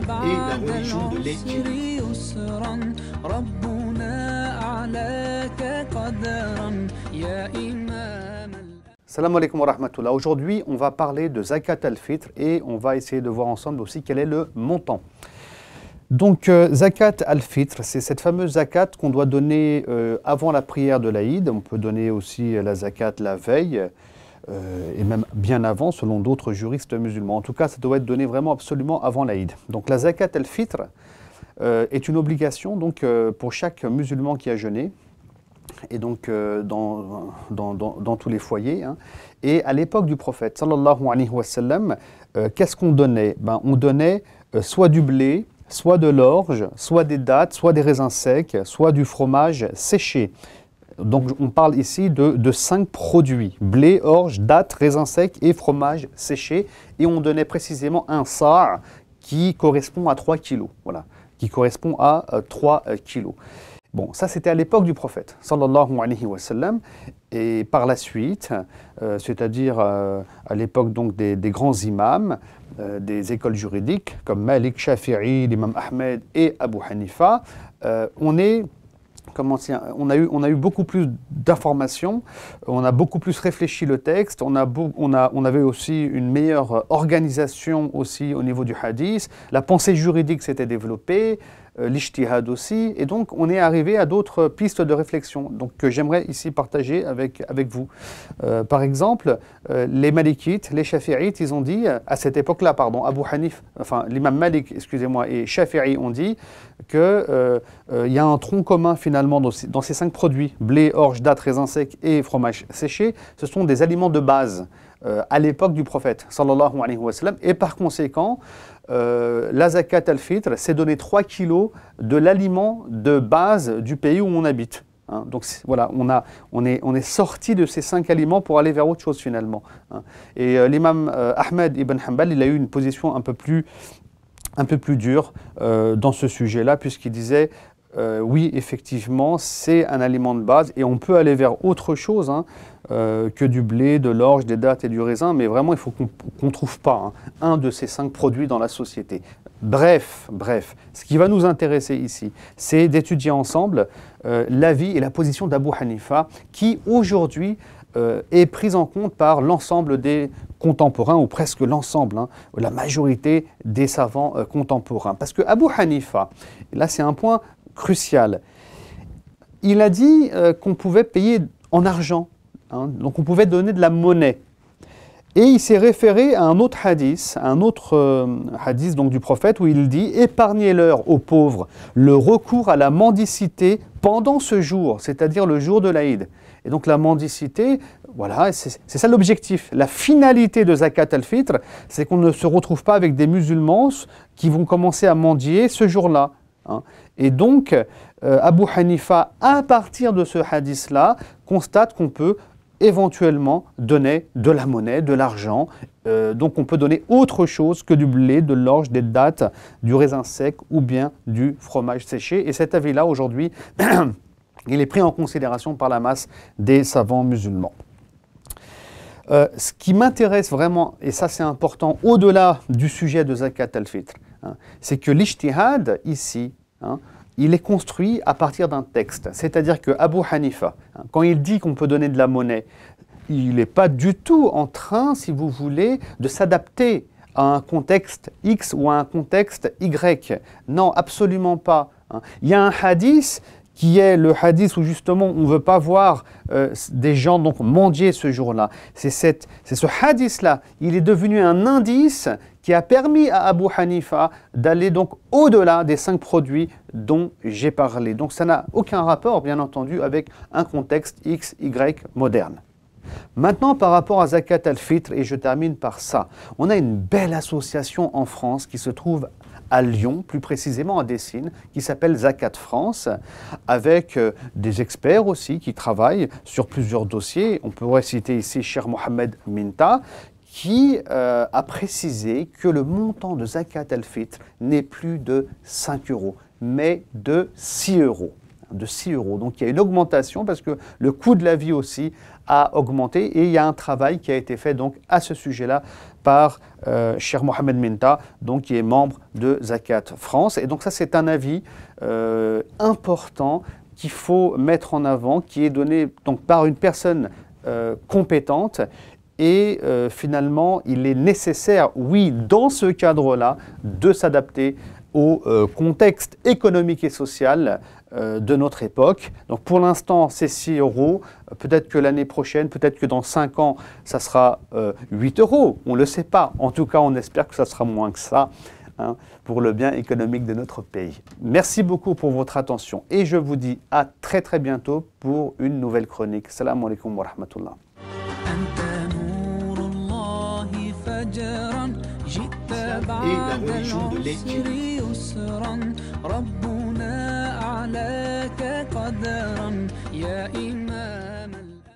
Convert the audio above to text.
Et la religion de Salam alaikum wa rahmatullah. Aujourd'hui, on va parler de zakat al-fitr et on va essayer de voir ensemble aussi quel est le montant. Donc, euh, zakat al-fitr, c'est cette fameuse zakat qu'on doit donner euh, avant la prière de l'Aïd. On peut donner aussi euh, la zakat la veille. Euh, et même bien avant, selon d'autres juristes musulmans. En tout cas, ça doit être donné vraiment absolument avant l'Aïd. Donc la zakat al-fitr euh, est une obligation donc, euh, pour chaque musulman qui a jeûné, et donc dans tous les foyers. Hein. Et à l'époque du prophète, sallallahu alayhi wa qu'est-ce qu'on donnait ben, On donnait soit du blé, soit de l'orge, soit des dattes, soit des raisins secs, soit du fromage séché. Donc on parle ici de, cinq produits, blé, orge, dattes, raisin secs et fromage séché. Et on donnait précisément un sa' qui correspond à 3 kilos. Voilà, qui correspond à 3 euh, euh, kilos. Bon, ça c'était à l'époque du prophète, sallallahu alayhi wa sallam, et par la suite, euh, c'est-à-dire à l'époque donc des, grands imams, des écoles juridiques comme Malik, Shafi'i, l'imam Ahmed et Abu Hanifa, on est on a eu beaucoup plus d'informations, on a beaucoup plus réfléchi le texte, on avait aussi une meilleure organisation aussi au niveau du hadith, la pensée juridique s'était développée, euh, aussi et donc on est arrivé à d'autres pistes de réflexion donc que j'aimerais ici partager avec vous. Euh, par exemple, euh, les Malikites, les Shafi'ites, ils ont dit à cette époque-là pardon, Abu Hanif, enfin l'imam Malik, excusez-moi et Shafi'i ont dit qu'il euh, euh, y a un tronc commun finalement dans ces, cinq produits, blé, orge, date, raisin sec et fromage séché. Ce sont des aliments de base euh, à l'époque du prophète, sallallahu alayhi wa sallam. Et par conséquent, euh, la zakat al-fitr, s'est donné 3 kilos de l'aliment de base du pays où on habite. Hein. donc voilà, on, a, on est, on est sorti de ces cinq aliments pour aller vers autre chose finalement. Hein. Et l'imam Ahmed ibn Hanbal, il a eu une position un peu plus un peu plus dur euh, dans ce sujet-là, puisqu'il disait euh, oui, effectivement, c'est un aliment de base et on peut aller vers autre chose hein, euh, que du blé, de l'orge, des dattes et du raisin, mais vraiment, il faut qu'on ne trouve pas hein, un de ces cinq produits dans la société. Bref, bref, ce qui va nous intéresser ici, c'est d'étudier ensemble euh, l'avis et la position d'Abu Hanifa, qui aujourd'hui est prise en compte par l'ensemble des contemporains, ou presque l'ensemble, hein, la majorité des savants euh, contemporains. Parce que Abu Hanifa, là c'est un point crucial, il a dit euh, qu'on pouvait payer en argent, hein, donc on pouvait donner de la monnaie. Et il s'est référé à un autre hadith, un autre euh, hadith donc du prophète où il dit épargnez-leur aux pauvres le recours à la mendicité pendant ce jour, c'est-à-dire le jour de l'Aïd. Et donc la mendicité, voilà, c'est ça l'objectif. La finalité de Zakat al-Fitr, c'est qu'on ne se retrouve pas avec des musulmans qui vont commencer à mendier ce jour-là. Hein. Et donc, euh, Abu Hanifa, à partir de ce hadith-là, constate qu'on peut éventuellement donner de la monnaie, de l'argent. Euh, donc on peut donner autre chose que du blé, de l'orge, des dattes, du raisin sec ou bien du fromage séché. Et cet avis-là, aujourd'hui, il est pris en considération par la masse des savants musulmans. Euh, ce qui m'intéresse vraiment, et ça c'est important, au-delà du sujet de zakat al-fitr, hein, c'est que l'ijtihad, ici, hein, il est construit à partir d'un texte. C'est-à-dire que Abu Hanifa, hein, quand il dit qu'on peut donner de la monnaie, il n'est pas du tout en train, si vous voulez, de s'adapter à un contexte X ou à un contexte Y. Non, absolument pas. Il y a un hadith qui est le hadith où justement on ne veut pas voir euh, des gens donc mendier ce jour-là. C'est ce hadith-là, il est devenu un indice qui a permis à Abu Hanifa d'aller donc au-delà des cinq produits dont j'ai parlé. Donc ça n'a aucun rapport, bien entendu, avec un contexte X, Y moderne. Maintenant, par rapport à Zakat al-Fitr, et je termine par ça, on a une belle association en France qui se trouve à Lyon, plus précisément à dessine, qui s'appelle Zakat France, avec euh, des experts aussi qui travaillent sur plusieurs dossiers. On pourrait citer ici Cher Mohamed Minta, qui euh, a précisé que le montant de Zakat al n'est plus de 5 euros, mais de 6 euros de 6 euros. Donc il y a une augmentation parce que le coût de la vie aussi a augmenté et il y a un travail qui a été fait donc à ce sujet-là par euh, cher Mohamed Minta, donc qui est membre de Zakat France. Et donc ça c'est un avis euh, important qu'il faut mettre en avant, qui est donné donc par une personne euh, compétente et finalement, il est nécessaire, oui, dans ce cadre-là, de s'adapter au contexte économique et social euh, de notre époque. Donc pour l'instant, c'est 6 euros. Peut-être que l'année prochaine, peut-être que dans 5 ans, ça sera 8 euh, euros. On ne le sait pas. En tout cas, on espère que ça sera moins que ça hein, pour le bien économique de notre pays. Merci beaucoup pour votre attention et je vous dis à très très bientôt pour une nouvelle chronique. Salam alaikum wa rahmatullah. عليك قدرا يا إن